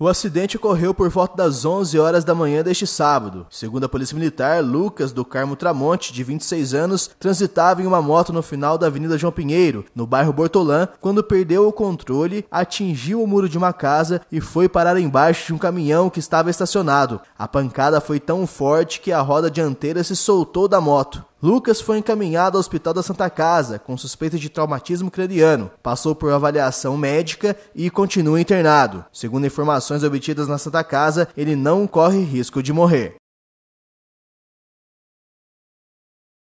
O acidente ocorreu por volta das 11 horas da manhã deste sábado. Segundo a Polícia Militar, Lucas do Carmo Tramonte, de 26 anos, transitava em uma moto no final da Avenida João Pinheiro, no bairro Bortolã, quando perdeu o controle, atingiu o muro de uma casa e foi parar embaixo de um caminhão que estava estacionado. A pancada foi tão forte que a roda dianteira se soltou da moto. Lucas foi encaminhado ao Hospital da Santa Casa com suspeita de traumatismo craniano, passou por avaliação médica e continua internado. Segundo informações obtidas na Santa Casa, ele não corre risco de morrer.